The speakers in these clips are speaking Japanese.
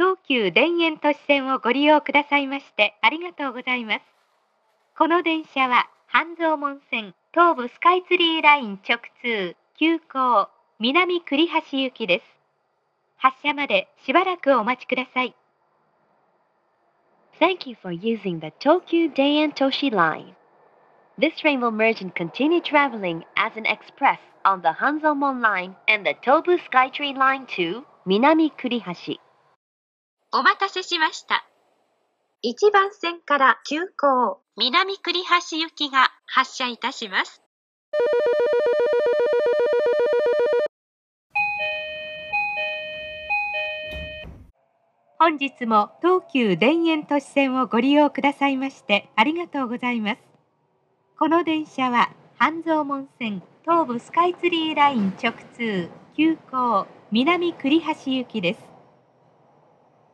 東急田園都市線をご利用くださいましてありがとうございます。この電車は半蔵門線東武スカイツリーライン直通急行南栗橋行きです。発車までしばらくお待ちください。Thank you for using the Tokyo Dayan Toshi line. This train will merge and continue traveling as an express on the Hanzomon line and the Tobu Skytree line to Minami Kurihashi. お待たせしました。一番線から急行、南栗橋行きが発車いたします。本日も東急田園都市線をご利用くださいましてありがとうございます。この電車は半蔵門線東武スカイツリーライン直通急行南栗橋行きです。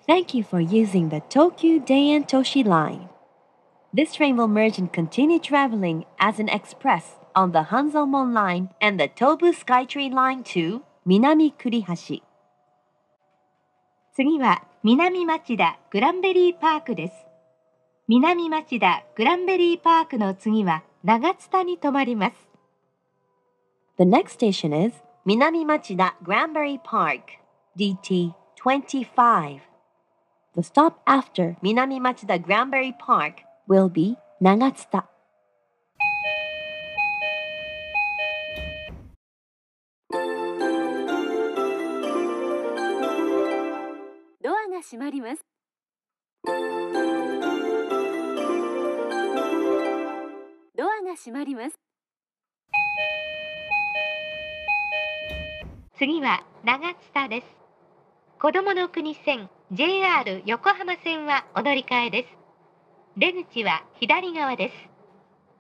Thank you for using the Tokyo Dayan Toshi line. This train will merge and continue traveling as an express on the Hanzomon line and the Tobu Skytree line to Minami Kurihashi. 次は南町田グランベリーパークです。南町田グランベリーパークの次は長津田に停まります。The next station is 南町田 Granberry Park, DT25. The stop after 南町田 Granbury Park will be 長津田。ドアが閉まります。ドアが閉まります。次は長津田です。子供の国線 JR 横浜線はお乗り換えです。出口は左側です。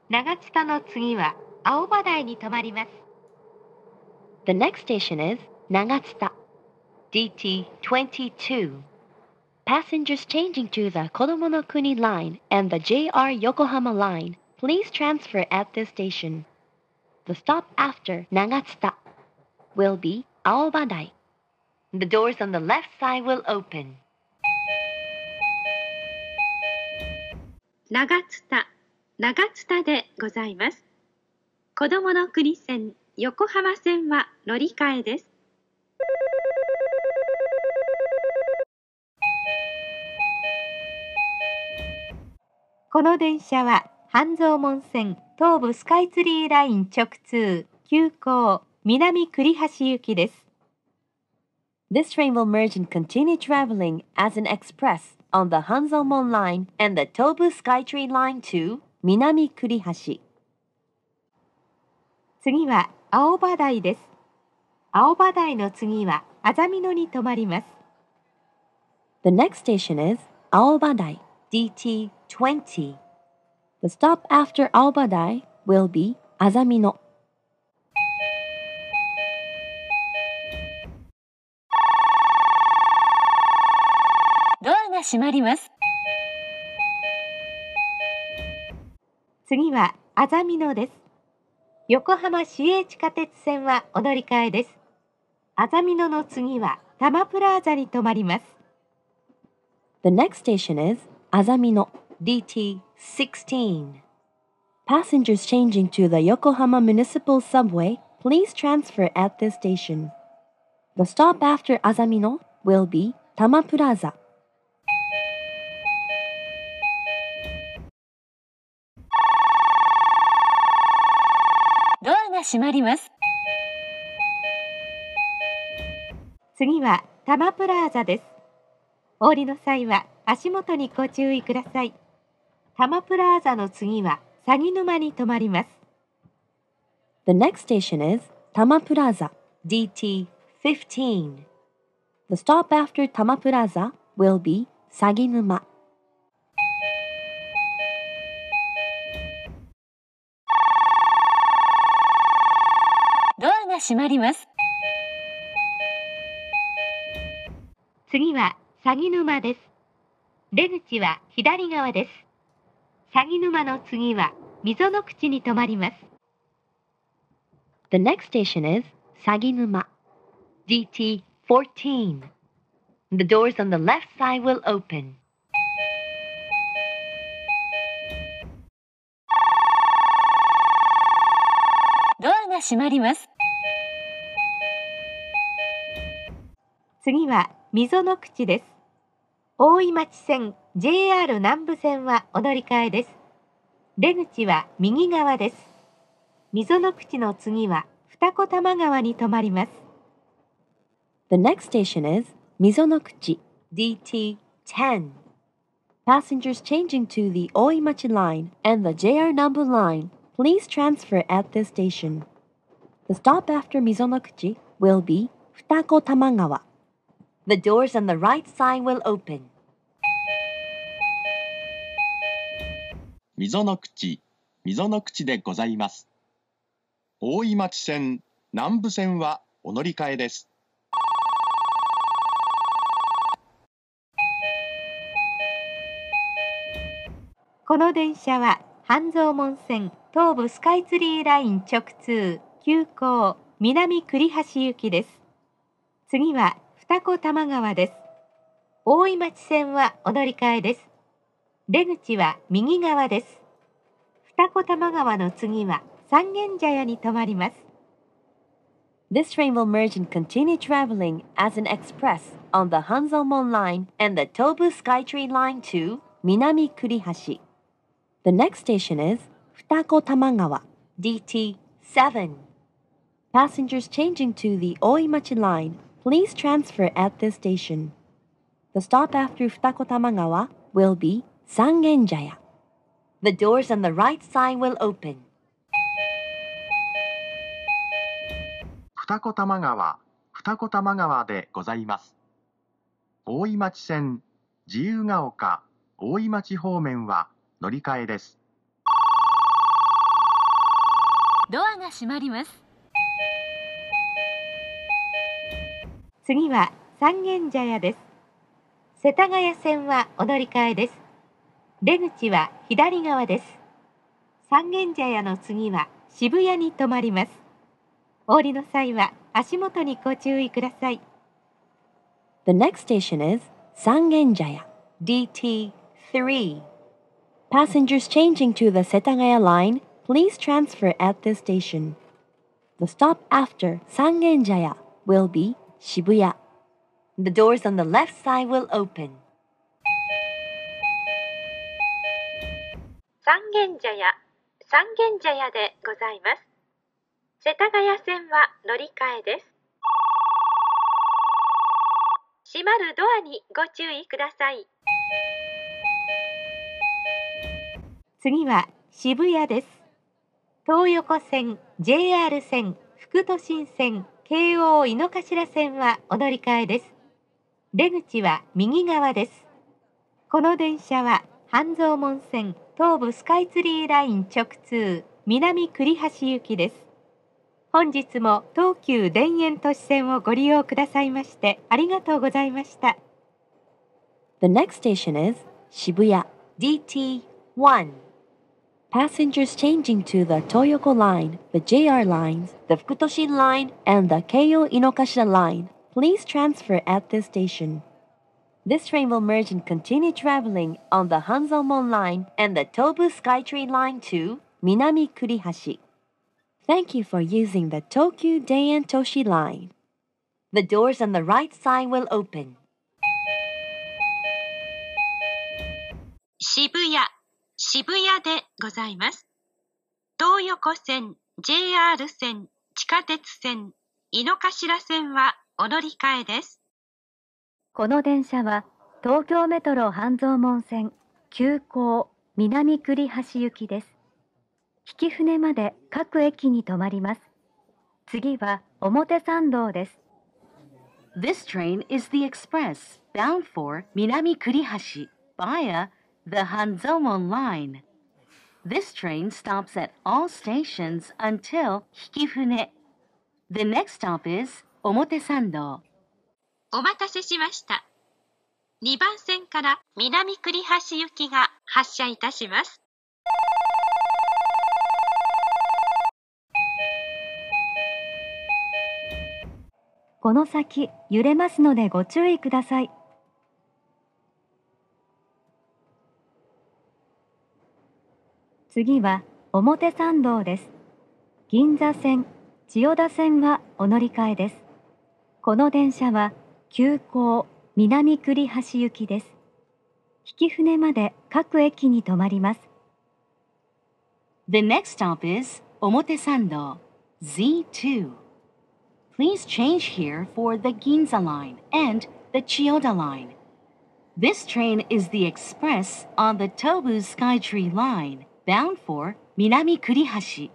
長津田の次は青葉台に停まります。The next station is 長津田 DT22. Passengers changing to the Kodomo no Kuni line and the JR Yokohama line, please transfer at this station. The stop after Nagatsuta will be Aobadai. The doors on the left side will open. 長津田、長津田でございます。子供の国線、横浜線は乗り換えです。この電車は半蔵門線東武スカイツリーライン直通急行南栗橋行きです。This train will merge and continue traveling as an express on the Hanzomon Line and the Tobu Skytrain Line to Minami Kurihashi. 次は青葉台です。青葉台の次は安曇野に止まります。The next station is 青葉台 DT20. The stop after 青葉台 will be 安曇野。閉まります次はあざみ野です横浜市営地下鉄線はお乗り換えですあざみ野の次は多摩プラザに停まります The next station is あざみ野 DT16 Passengers changing to the Yokohama Municipal Subway, please transfer at this station. The stop after Azamino will be Tama Plaza. 閉まります次は多摩プラーザですお降りの際は足元にご注意ください多摩プラーザの次は詐欺沼に止まります The next station is 多摩プラザ DT15 The stop after 多摩プラザ will be 詐欺沼閉まります次は詐欺沼です出口は左側です詐欺沼の次は溝の口に止まります The next station is 詐欺沼 GT14 The doors on the left side will open ドアが閉まります次は溝の口です。大井町線、JR 南部線はお乗り換えです。出口は右側です。溝の口の次は二子玉川に止まります。The next station is 溝の口 DT10. Passengers changing to the 大井町 line and the JR n 部 m b line, please transfer at this station. The stop after 溝の口 will be 二子玉川 The doors on the right side will open. 溝の口、溝の口でございます。大井町線、南部線はお乗り換えです。この電車は半蔵門線東武スカイツリーライン直通急行南栗橋行きです。次は二子玉川です大井町線はお乗り換えです出口は右側です二子玉川の次は三軒茶屋に停まります This train will merge and continue traveling as an express on the Hanzomon Line and the Tobu Skytree Line to 南 i n a m The next station is f u 玉川 DT 7. Passengers changing to the Oimachi Line Please transfer at this station. The stop after Futakotama-gawa will be Sangenjaya. The doors on the right side will open. 二子玉川、二子玉川でございます。大井町線、自由が丘、大井町方面は乗り換えです。ドアが閉まります。次は三軒茶屋です。世田谷線はお乗り換えです。出口は左側です。三軒茶屋の次は渋谷に停まります。お降りの際は足元にご注意ください。The next station is 三軒茶屋 DT3. Passengers changing to the Setagaya line, please transfer at this station. The stop after Sangenjaya will be 渋谷 The doors on the left side will open 三軒茶屋三軒茶屋でございます世田谷線は乗り換えです閉まるドアにご注意ください次は渋谷です東横線 JR 線副都心線京王井の頭線はお乗り換えです。出口は右側です。この電車は半蔵門線東武スカイツリーライン直通南栗橋行きです。本日も東急田園都市線をご利用くださいましてありがとうございました。The next station is 渋谷 DT1 Passengers changing to the Toyoko Line, the JR Lines, the Fukutoshin Line, and the Keio Inokashira Line, please transfer at this station. This train will merge and continue traveling on the Hanzomon Line and the Tobu Skytrain Line to Minami Kurihashi. Thank you for using the Tokyo Dayan Toshi Line. The doors on the right side will open. Shibuya. 渋谷でございます。東横線、JR 線、地下鉄線、井の頭線はお乗り換えです。この電車は東京メトロ半蔵門線、急行、南栗橋行きです。引き船まで各駅に止まります。次は表参道です。This train is the express bound for 南栗橋 via the Hanzomo Line. This train stops at all stations until Hikifune. The next stop is Omotesando. お待たせしました。2番線から南栗橋行きが発車いたします。この先揺れますのでご注意ください。次は表参道です。銀座線、千代田線はお乗り換えです。この電車は急行南栗橋行きです。引き船まで各駅に停まります。The next stop is 表参道 Z2. Please change here for the Ginza line and the c h i o d a line. This train is the express on the Tobu Skytree line. bound for 南栗橋。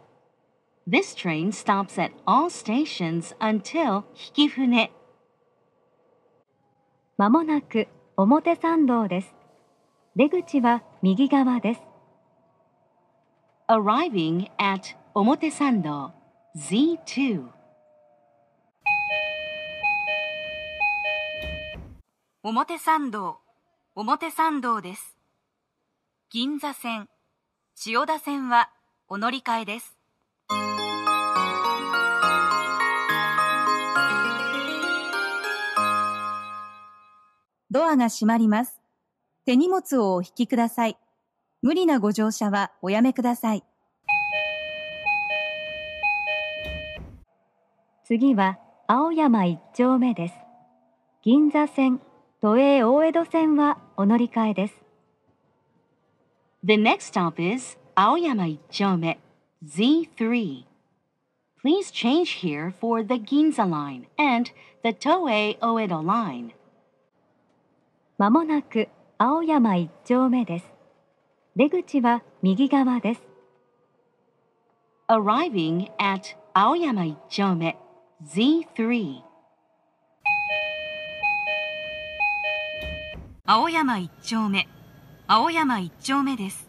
This train stops at all stations until 引き船。まもなく表参道です。出口は右側です。Arriving at 表参道 Z2 表参道表参道です。銀座線千代田線はお乗り換えです。ドアが閉まります。手荷物をお引きください。無理なご乗車はおやめください。次は青山一丁目です。銀座線、都営大江戸線はお乗り換えです。The next stop is Aoyama Ichome, Z3. Please change here for the Ginza Line and the Toei Oedo Line. まもなく青山一丁目です。出口は右側です。Arriving at 青山一丁目 Z3 青山一丁目青山一丁目です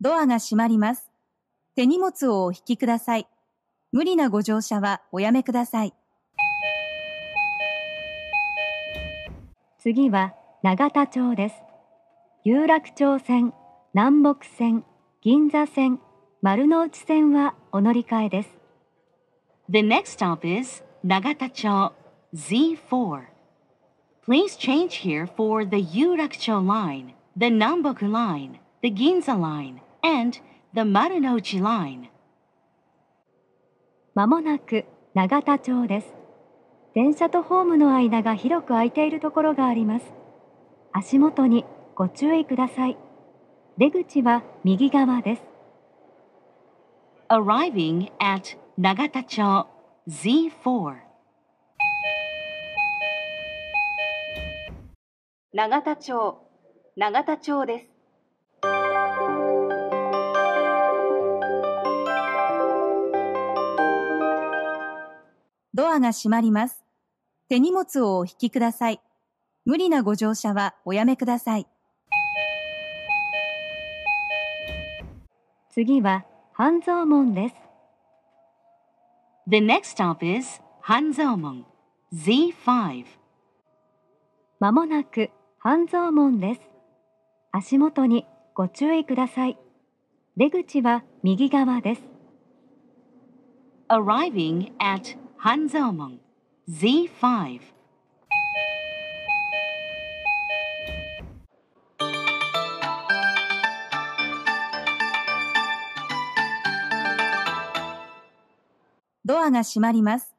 ドアが閉まります手荷物をお引きください無理なご乗車はおやめください次は永田町です有楽町線南北線銀座線丸の内線はお乗り換えです The next stop is Nagata-cho Z4. Please change here for the Yurakucho line, the Namboku line, the Ginza line, and the Marunouchi line. まもなく永田町です。電車とホームの間が広く空いているところがあります。足元にご注意ください。出口は右側です。arriving at 永田町 Z4 永田町永田町ですドアが閉まります手荷物をお引きください無理なご乗車はおやめください次は半蔵門です。The next stop is 半蔵門 Z5 まもなく半蔵門です。足元にご注意ください。出口は右側です。Arriving at 半蔵門 Z5 ドアが閉まります。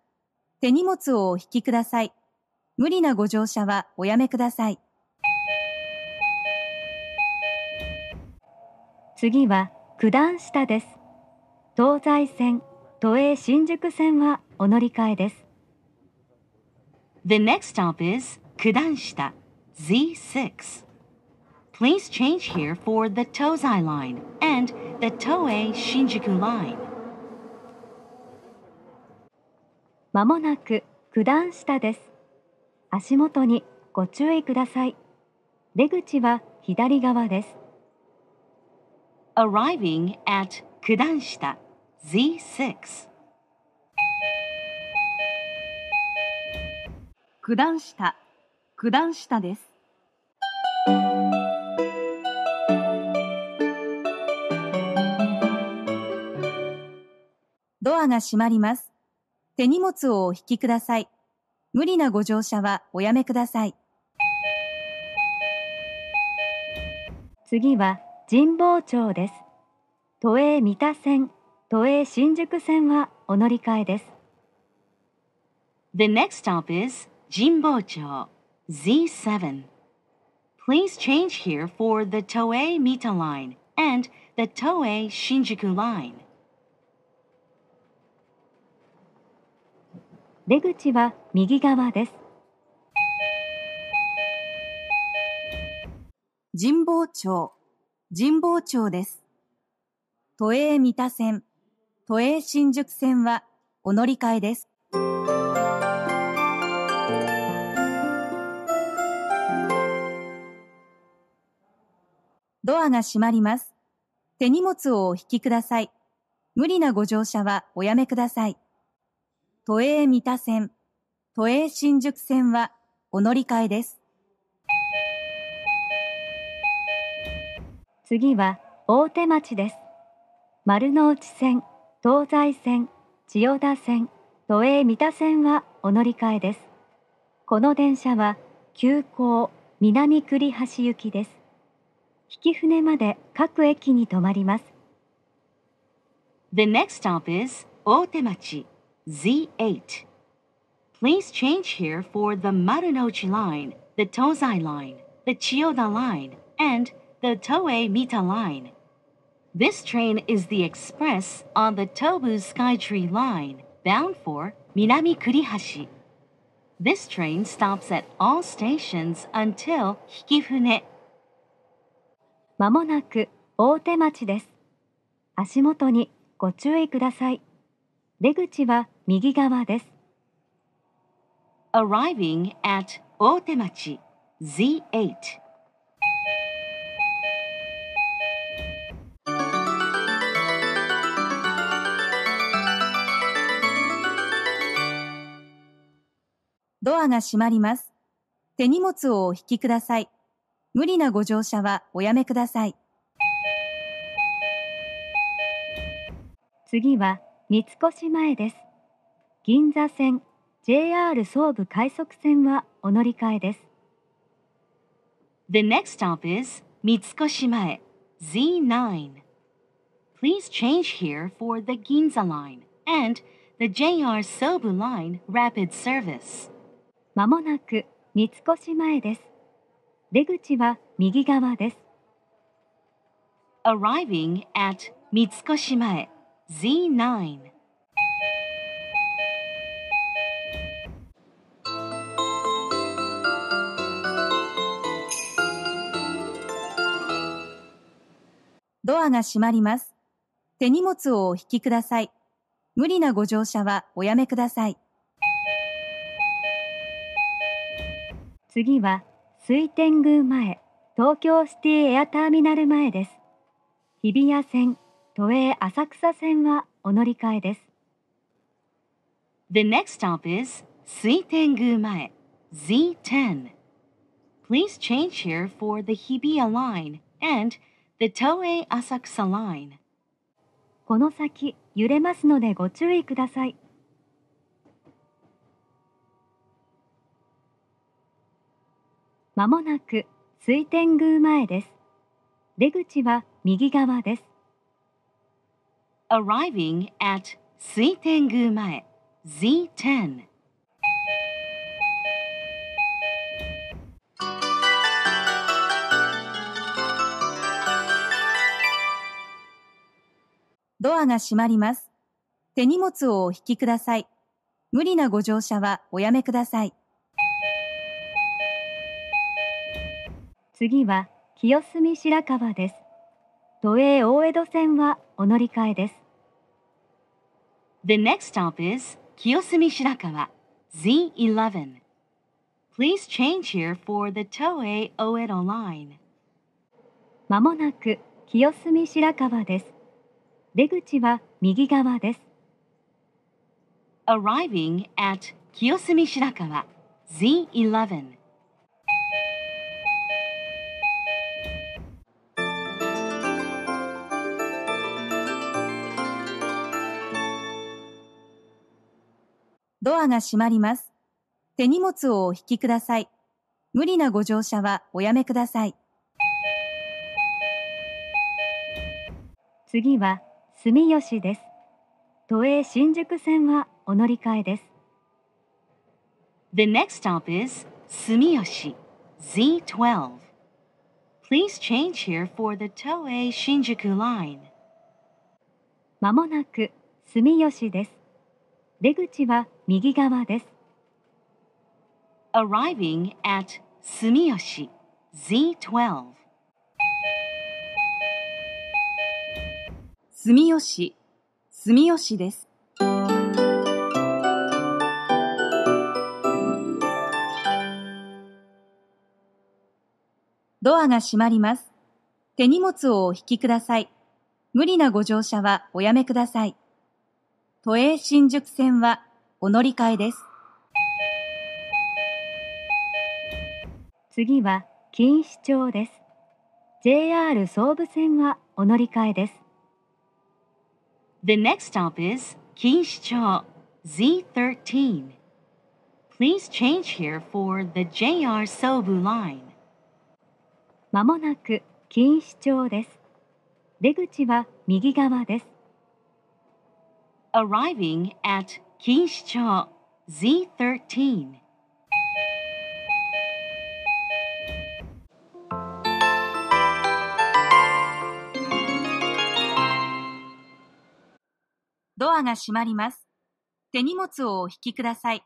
手荷物をお引きください。無理なご乗車はおやめください。次は九段下です。東西線、都営新宿線はお乗り換えです。The next stop is 九段下 Z6. Please change here for the Tozai line and the Toei Shinjuku line. まもなく九段下です。足元にご注意ください。出口は左側です。Arriving at 九段下 Z6 九段下九段下です。ドアが閉まります。手荷物をお引きください。無理なご乗車はおやめください。次は神保町です。都営三田線、都営新宿線はお乗り換えです。The next stop is 神保町 Z7. Please change here for the Toei Mita line and the Toei Shinjuku line. 出口は右側です。神保町、神保町です。都営三田線、都営新宿線はお乗り換えです。ドアが閉まります。手荷物をお引きください。無理なご乗車はおやめください。都営三田線、都営新宿線はお乗り換えです。次は大手町です。丸の内線、東西線、千代田線、都営三田線はお乗り換えです。この電車は急行南栗橋行きです。引き船まで各駅に停まります。The next stop is 大手町。Z8. Please change here for the Marunouchi Line, the Tozai Line, the Chiyoda Line, and the Toei Mita Line. This train is the express on the Tobu Skytree Line, bound for Minami Kurihashi. This train stops at all stations until Hikifune. まもなく大手町です。足元にご注意ください。出口は右側です。Arriving at 大手町 Z8 ドアが閉まります。手荷物をお引きください。無理なご乗車はおやめください。次は三越前です。銀座線 JR 総武快速線はお乗り換えです。The next stop is 三越前 Z9. Please change here for the Ginza line and the JR Sobu line rapid service. まもなく三越前です。出口は右側です。Arriving at 三越前 Z9 ドアが閉まります。手荷物をお引きください。無理なご乗車はおやめください。次は水天宮前、東京シティエアターミナル前です。日比谷線都営浅草線はお乗り換えです。The next stop is 水天宮前 Z10. Please change here for the Hibiya line and the Toei Asakusa line. この先揺れますのでご注意ください。まもなく水天宮前です。出口は右側です。arriving at 水天宮前 Z10 ドアが閉まります。手荷物をお引きください。無理なご乗車はおやめください。次は清澄白河です。都営大江戸線はお乗り換えです。The next stop is 清澄白河 Z11. Please change here for the Toei Oedo line. まもなく清澄白河です。出口は右側です。Arriving at 清澄白河 Z11. ドアが閉まります。手荷物をお引きください。無理なご乗車はおやめください。次は住吉です。都営新宿線はお乗り換えです。The next stop is 住吉 Z12. Please change here for the line. まもなく住吉です。出口は右側です。Arriving at 住吉 Z12 住吉住吉です。ドアが閉まります。手荷物をお引きください。無理なご乗車はおやめください。都営新宿線はお乗り換えです。次は錦糸町です。JR 総武線はお乗り換えです。The next stop is 錦糸町 Z13. Please change here for the JR 総武 line. まもなく錦糸町です。出口は右側です。arriving at 錦糸町 Z13 ドアが閉まります。手荷物をお引きください。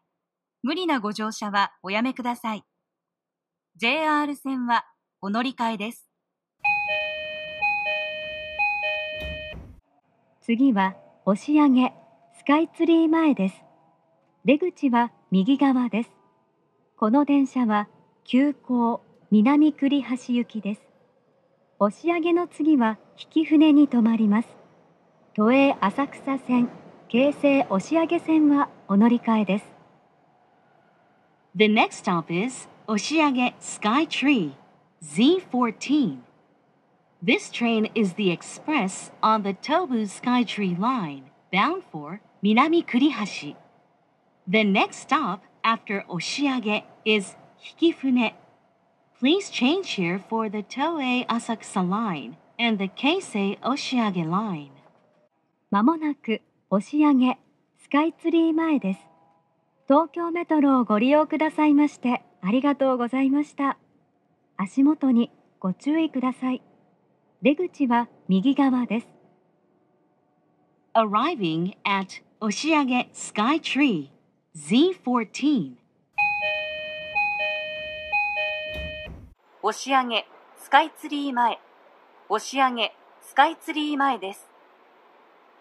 無理なご乗車はおやめください。JR 線はお乗り換えです。次は押上スカイツリー前です。出口は右側です。この電車は急行南栗橋行きです。押上の次は引き船に停まります。都営浅草線、京成押上線はお乗り換えです。The next stop is 押上 Sky t r e Z14. This train is the express on the Tobu Skytree Line, bound for Minami Kurihashi. The next stop after Oshiage is Hikifune. Please change here for the Toei Asakusa Line and the Keisei Oshiage Line. まもなく押上スカイツリー前です。東京メトロをご利用くださいましてありがとうございました。足元にご注意ください。出口は右側です。Arriving at 押上スカイツリー Z14 押上スカイツリー前押上スカイツリー前です。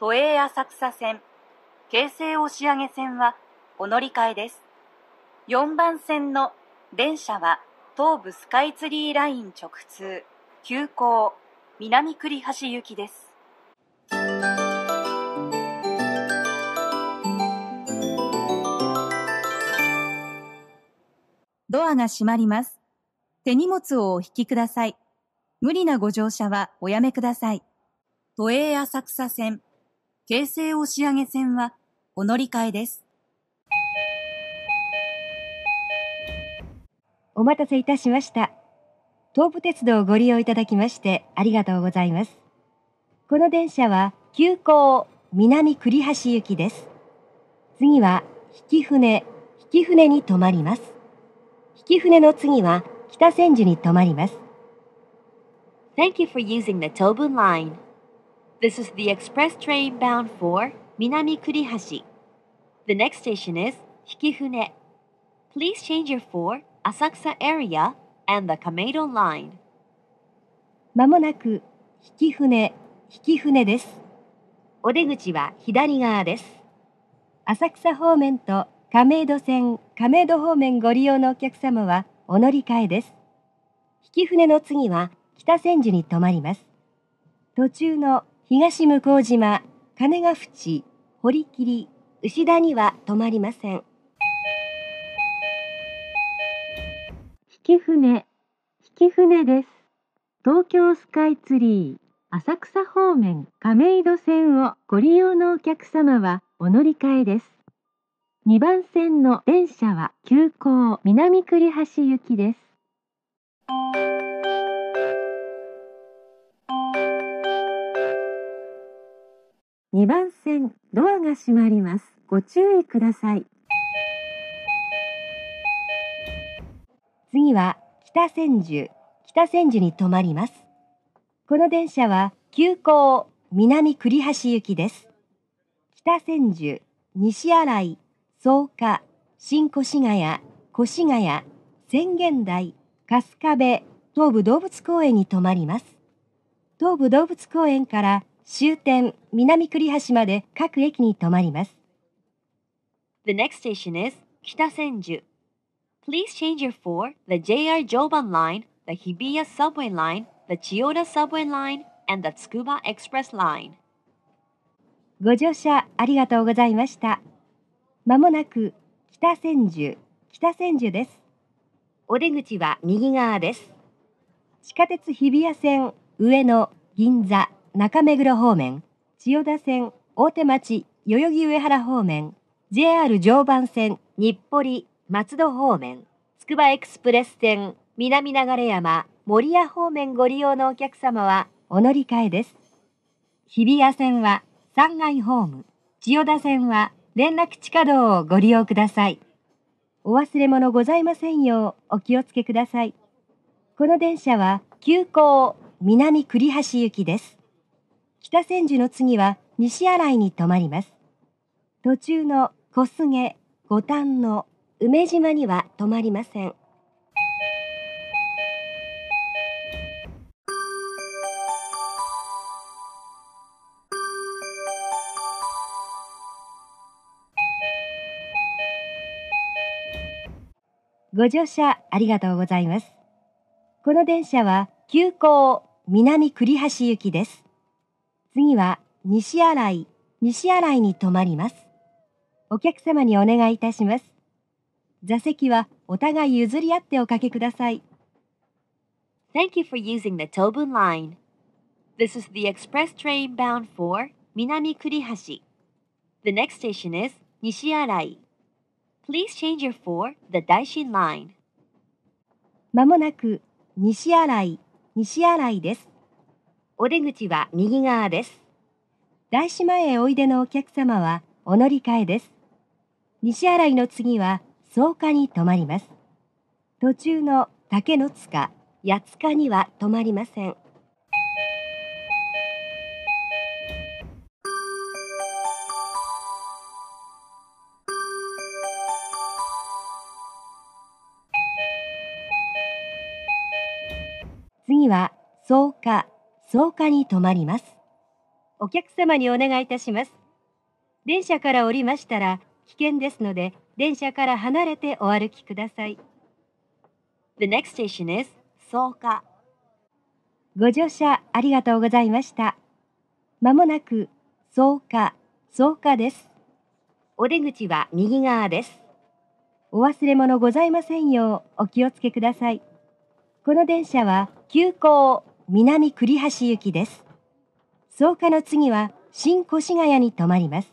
都営浅草線、京成押上線はお乗り換えです。4番線の電車は東武スカイツリーライン直通、急行。南栗橋行きです。ドアが閉まります。手荷物をお引きください。無理なご乗車はおやめください。都営浅草線、京成押上線はお乗り換えです。お待たせいたしました。東武鉄道をご利用いただきましてありがとうございますこの電車は急行南栗橋行きです次は引船引船に停まります引き船の次は北千住に停まります Thank you for using the Tobun line. This is the express train bound for 南栗橋 The next station is 引き船 Please change your for 浅草 a k u area and the Kamado Line まもなく引き船、引き船です。お出口は左側です。浅草方面と亀戸線、亀戸方面ご利用のお客様はお乗り換えです。引き船の次は北千住に停まります。途中の東向島、金ヶ淵、堀切、牛田には停まりません。き船、引き船です。東京スカイツリー、浅草方面亀戸線をご利用のお客様はお乗り換えです。2番線の電車は急行南栗橋行きです。2番線ドアが閉まります。ご注意ください。次は北千住、北千住に停まります。この電車は急行南栗橋行きです。北千住、西新井、草加、新越谷、越谷、宣言台、春日部、東武動物公園に停まります。東武動物公園から終点南栗橋まで各駅に停まります。The next station is 北千住。please change your for the JR Joban line, the Hibiya subway line, the Chiyoda subway line, and the Tsukuba express line. ご乗車ありがとうございました。まもなく北千住、北千住です。お出口は右側です。地下鉄日比谷線上野、銀座、中目黒方面、千代田線大手町、代々木上原方面、JR 常磐線日暮里松戸方面、つくばエクスプレス線、南流山、守谷方面ご利用のお客様はお乗り換えです。日比谷線は3階ホーム、千代田線は連絡地下道をご利用ください。お忘れ物ございませんようお気をつけください。この電車は急行南栗橋行きです。北千住の次は西新井に停まります。途中の小菅、五反野、梅島には止まりませんご乗車ありがとうございますこの電車は急行南栗橋行きです次は西新井西新井に停まりますお客様にお願いいたします座席はお互い譲り合っておかけください。Thank you for using the Tobun line. This is the express train bound for 南栗橋 The next station is 西新井 Please change your for the Daishin line. まもなく西新井、西新井です。お出口は右側です。大島へおいでのお客様はお乗り換えです。西新井の次は草加に泊まります途中の竹の塚八塚には泊まりません次は草加草加に泊まりますお客様にお願いいたします電車から降りましたら危険ですので電車から離れてお歩きください。The next station is 草加。ご乗車ありがとうございました。まもなく草加、草加です。お出口は右側です。お忘れ物ございませんようお気をつけください。この電車は急行南栗橋行きです。草加の次は新越谷に停まります。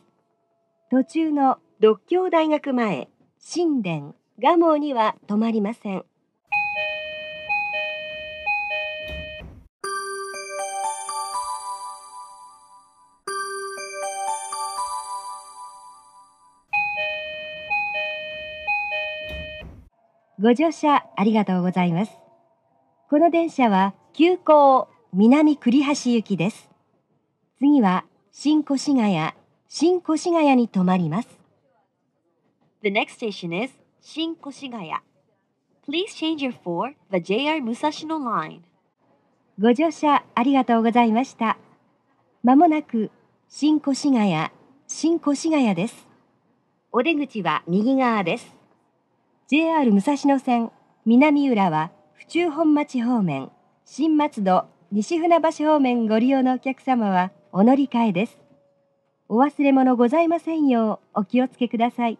途中の独協大学前、神殿、蒲生には止まりません。ご乗車ありがとうございます。この電車は急行南栗橋行きです。次は新越谷、新越谷に停まります。The next station is 新越谷。Please change your for the JR 武蔵野 line. ご乗車ありがとうございました。まもなく新越谷、新越谷です。お出口は右側です。JR 武蔵野線南浦は府中本町方面、新松戸、西船橋方面ご利用のお客様はお乗り換えです。お忘れ物ございませんようお気をつけください。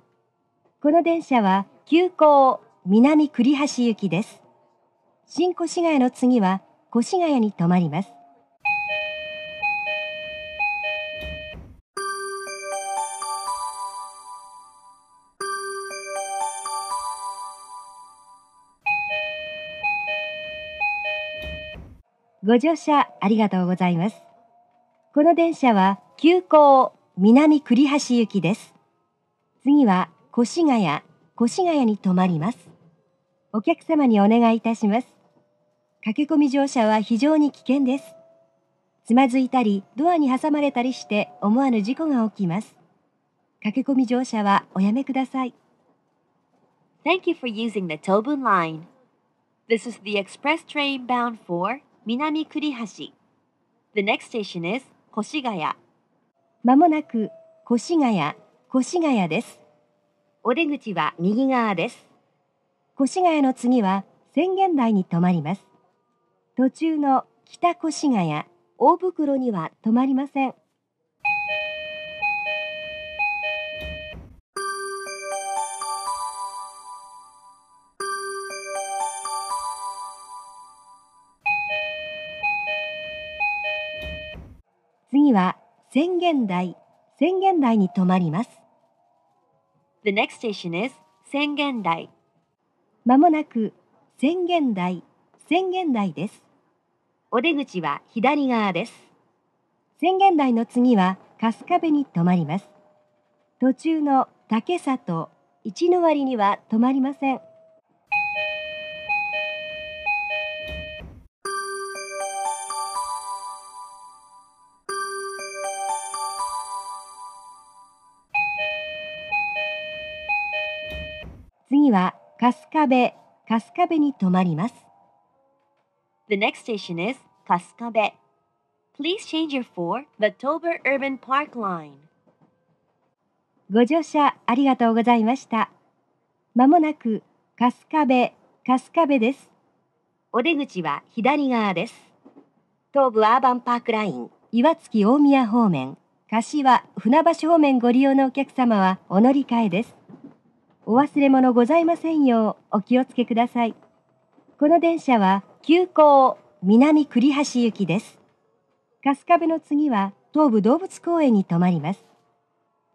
この電車は急行南栗橋行きです。新越谷の次は越谷に停まります。ご乗車ありがとうございます。この電車は急行南栗橋行きです。次は越谷、越谷に停まります。お客様にお願いいたします。駆け込み乗車は非常に危険です。つまずいたり、ドアに挟まれたりして思わぬ事故が起きます。駆け込み乗車はおやめください。Thank you for using the Tobun line. This is the express train bound for 南栗橋 The next station is 越谷。まもなく越谷、越谷です。お出口は右側です。越谷の次は宣言台に停まります。途中の北越谷、大袋には止まりません。次は宣言台、宣言台に停まります。The next station is 宣言台。まもなく宣言台、宣言台です。お出口は左側です。宣言台の次は春日部に止まります。途中の竹里、一の割には止まりません。春日部、春日部に停まります。The next station is Please change your for the Tober Urban Park Line. ご乗車ありがとうございました。まもなく春日部、春日部です。お出口は左側です。東武アーバンパークライン、岩槻大宮方面、柏船橋方面ご利用のお客様はお乗り換えです。お忘れ物ございませんようお気をつけください。この電車は急行南栗橋行きです。春日部の次は東武動物公園に停まります。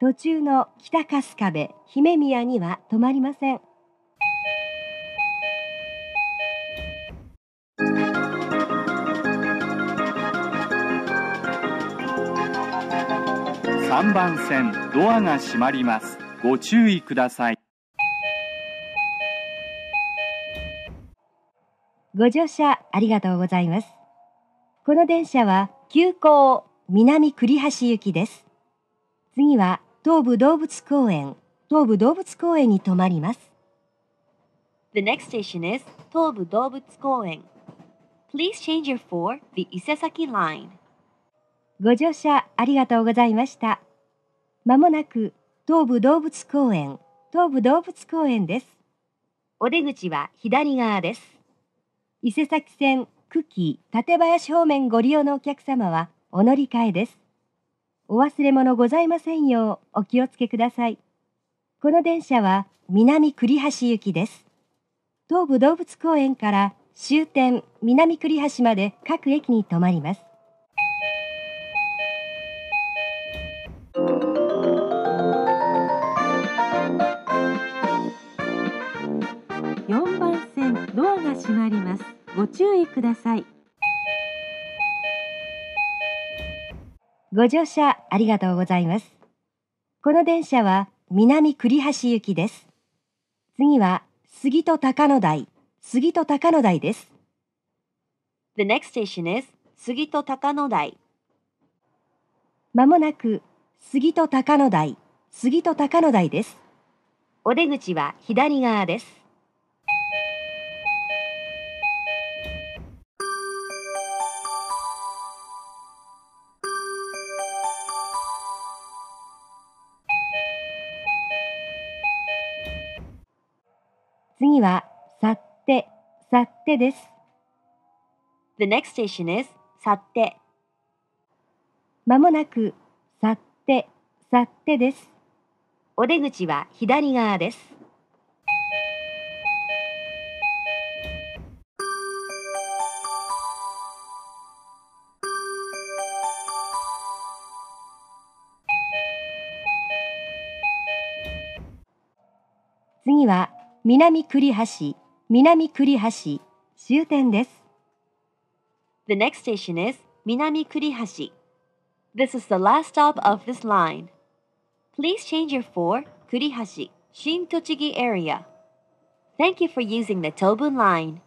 途中の北春日部、姫宮には止まりません。3番線ドアが閉まります。ご注意ください。ご乗車ありがとうございます。この電車は急行南栗橋行きです。次は東武動物公園、東武動物公園に停まります。The next station is 東武動物公園。Please change your for the 伊勢崎 line. ご乗車ありがとうございました。まもなく東武動物公園、東武動物公園です。お出口は左側です。伊勢崎線久喜館林方面ご利用のお客様はお乗り換えです。お忘れ物ございませんようお気をつけください。この電車は南栗橋行きです。東武動物公園から終点南栗橋まで各駅に停まります。閉まりますご注意くださいご乗車ありがとうございますこの電車は南栗橋行きです次は杉戸高野台杉戸高野台です The next station is 杉戸高野台まもなく杉戸高野台杉戸高野台ですお出口は左側です次は、って、さってです。The next station is って。まもなく、って、ってです。お出口は左側です。次は南栗橋、南栗橋、終点です。The next station is 南栗橋。This is the last stop of this line. Please change your for 栗橋、新栃木 area. Thank you for using the Tobun line.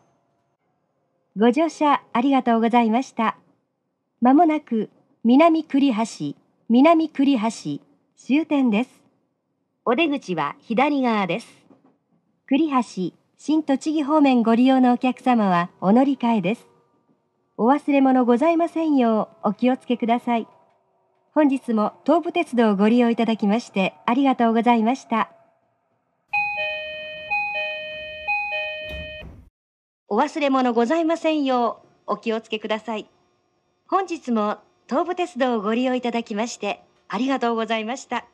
ご乗車ありがとうございました。まもなく南栗橋、南栗橋、終点です。お出口は左側です。栗橋、新栃木方面ご利用のお客様はお乗り換えです。お忘れ物ございませんようお気をつけください。本日も東武鉄道をご利用いただきましてありがとうございました。お忘れ物ございませんようお気をつけください。本日も東武鉄道をご利用いただきましてありがとうございました。